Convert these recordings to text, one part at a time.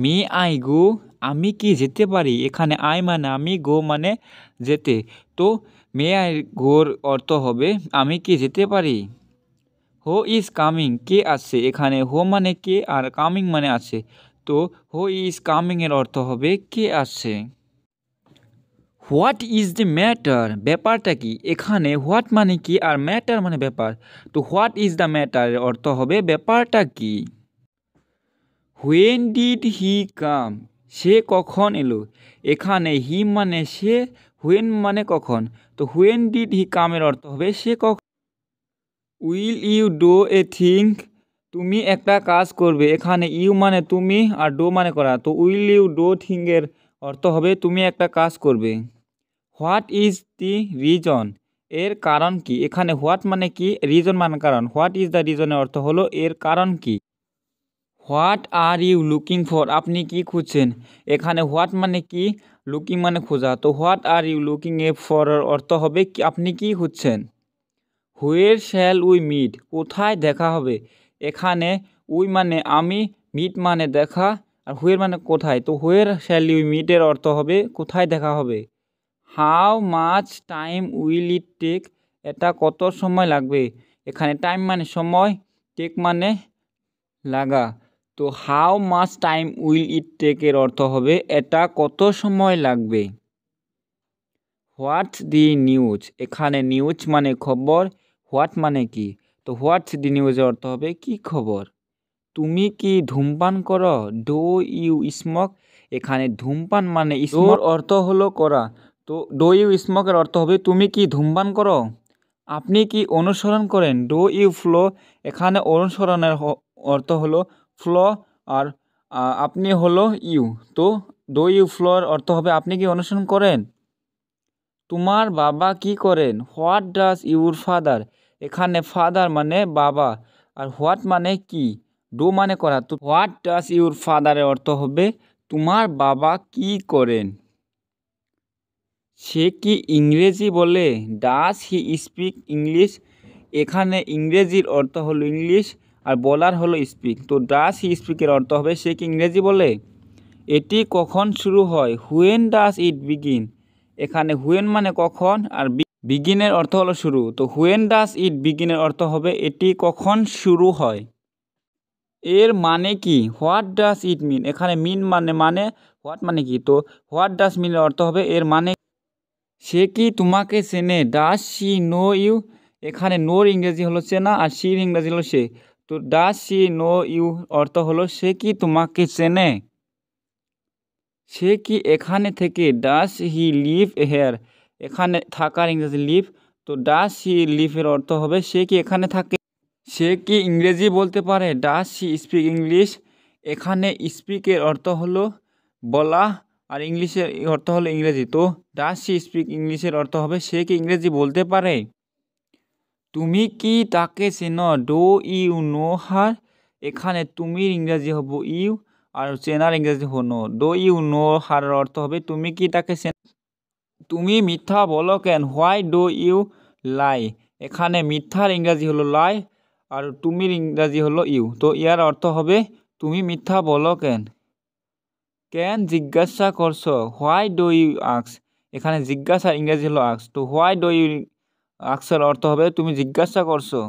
me I go আমি কি যেতে পারি এখানে আই মানে আমি গো মানে যেতে তো মে আই গোর অর্থ হবে আমি কি যেতে পারি হো ইজ কামিং কে আসছে এখানে হো মানে কে আর কামিং মানে আছে তো হো ইজ কামিংয়ের অর্থ হবে কে আসছে হোয়াট ইজ দ্য ম্যাটার ব্যাপারটা কি এখানে হোয়াট মানে কি আর ম্যাটার মানে ব্যাপার তো হোয়াট ইজ দ্য ম্যাটারের অর্থ হবে ব্যাপারটা কি হোয়েন ডিড হি কাম সে কখন এলো এখানে হি মানে সে হোয়েন মানে কখন তো হোয়েন ডিড হি কামের অর্থ হবে সে কখন will you do a thing তুমি একটা কাজ করবে এখানে ইউ মানে তুমি আর ডো মানে করা তো উইল ইউ ডো থিংয়ের অর্থ হবে তুমি একটা কাজ করবে হোয়াট ইজ দি রিজন এর কারণ কি এখানে হোয়াট মানে কি রিজন মানে কারণ হোয়াট ইজ দ্য রিজনের অর্থ হলো এর কারণ কি what are you looking for আপনি কি খুঁজছেন এখানে হোয়াট মানে কি লুকিং মানে খোঁজা তো what are you looking a for অর্থ হবে কি আপনি কি খুঁজছেন হুয়ের শ্যাল উই মিট কোথায় দেখা হবে এখানে উই মানে আমি মিট মানে দেখা আর হুয়ের মানে কোথায় তো হুয়ের শ্যাল ইউ মিটের অর্থ হবে কোথায় দেখা হবে how much time will it take এটা কত সময় লাগবে এখানে টাইম মানে সময় টেক মানে লাগা তো how much time will it টেকের অর্থ হবে এটা কত সময় লাগবে হোয়াটস দি নিউজ এখানে নিউজ মানে খবর হোয়াট মানে কি তো হোয়াটস দি নিউজের অর্থ হবে কি খবর তুমি কি ধূমপান করো ডো ইউ স্মক এখানে ধূমপান মানে ইসমোর অর্থ হলো করা তো ডো ইউ স্মকের অর্থ হবে তুমি কি ধূমপান করো আপনি কি অনুসরণ করেন ডো ইউ ফ্লো এখানে অনুসরণের অর্থ হলো ফ্ল আর আপনি হলো ইউ তো দো ইউ ফ্লোর অর্থ হবে আপনি কি অনুসরণ করেন তোমার বাবা কি করেন হোয়াট ডাস ইউর ফাদার এখানে ফাদার মানে বাবা আর হোয়াট মানে কি ডো মানে করা তো হোয়াট ডাস ইউর ফাদারের অর্থ হবে তোমার বাবা কি করেন সে কি ইংরেজি বলে ডাস হি স্পিক ইংলিশ এখানে ইংরেজির অর্থ হলো ইংলিশ আর বলার হলো স্পিক তো ডাস হি স্পিকের অর্থ হবে সে কি ইংরেজি বলে এটি কখন শুরু হয় হুয়েন ডাস ইট বিগিন এখানে হুয়েন মানে কখন আর বিগিনের অর্থ হলো শুরু তো হুয়েন ডাস ইট বিগিনের অর্থ হবে এটি কখন শুরু হয় এর মানে কি হোয়াট ডাস ইট মিন এখানে মিন মানে মানে হোয়াট মানে কি তো হোয়াট ডাস মিনের অর্থ হবে এর মানে সে কি তোমাকে চেনে ডাস সি নো ইউ এখানে নোর ইংরেজি হলো চেনা আর সির ইংরেজি হলো সে তো ডাস সি নো ইউ অর্থ হলো সে কি তোমাকে চেনে সে কি এখানে থেকে ডাস হি লিভ হেয়ার এখানে থাকার ইংরেজি লিভ তো ডাস হি লিভের অর্থ হবে সে কি এখানে থাকে সে কি ইংরেজি বলতে পারে ডাস হি স্পিক ইংলিশ এখানে স্পিকের অর্থ হলো বলা আর ইংলিশের অর্থ হলো ইংরেজি তো ডাস হি স্পিক ইংলিশের অর্থ হবে সে কি ইংরেজি বলতে পারে তুমি কি তাকে চেন ডো ইউ নো হাৰ এখানে তুমিৰ ইংৰাজী হ'ব ইউ আৰু চেনাৰ ইংৰাজী হ'ব নো ডো ইউ নো হাৰৰ অৰ্থ হ'ব তুমি কি তাকে চেন তুমি মিঠা বল কেন হোৱাই ডো ইউ লাই এখানে মিঠাৰ ইংৰাজী হ'লো লাই আৰু তুমিৰ ইংৰাজী হ'লো ইউ তো ইয়াৰ অৰ্থ হ'ব তুমি মিঠা বল কেন কেন জিজ্ঞাসা কৰছ হোৱাই ডো ইউ আক্স এখানে জিজ্ঞাসাৰ ইংৰাজী হ'লো আক্স তো হোৱাই ডো ইউ আকসার অর্থ হবে তুমি জিজ্ঞাসা করছো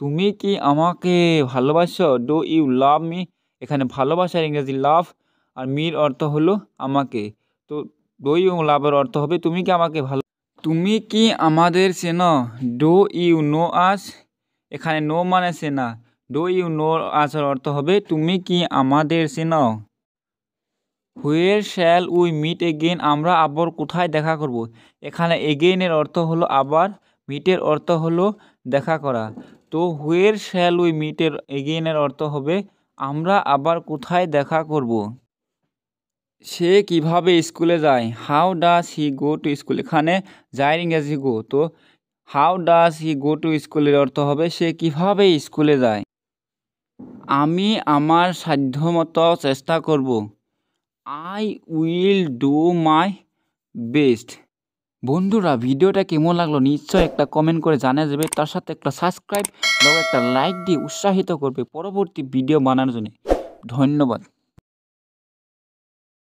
তুমি কি আমাকে ভালোবাসো ডু ইউ লাভ মি এখানে ভালোবাসার ইংরেজি লাভ আর মির অর্থ হলো আমাকে তো ডো ইউ লাভের অর্থ হবে তুমি কি আমাকে ভালো তুমি কি আমাদের সেন ডো ইউ নো আস এখানে নো মানে সেনা ডো ইউ নো আসার অর্থ হবে তুমি কি আমাদের চেনো where shall we meet again আমরা আবার কোথায় দেখা করব এখানে এগেইনের অর্থ হলো আবার মিটের অর্থ হলো দেখা করা তো হুয়ের শ্যাল উই মিটের এগেইনের অর্থ হবে আমরা আবার কোথায় দেখা করব সে কিভাবে স্কুলে যায় how does he go to school এখানে যায় হি গো তো how does he go two স্কুলের অর্থ হবে সে কিভাবে স্কুলে যায় আমি আমার সাধ্যমতো চেষ্টা করব I will do my best বন্ধুরা ভিডিওটা কেমন লাগলো নিশ্চয় একটা কমেন্ট করে জানা যাবে তার সাথে একটা সাবস্ক্রাইব এবং একটা লাইক দিয়ে উৎসাহিত করবে পরবর্তী ভিডিও বানানোর জন্য ধন্যবাদ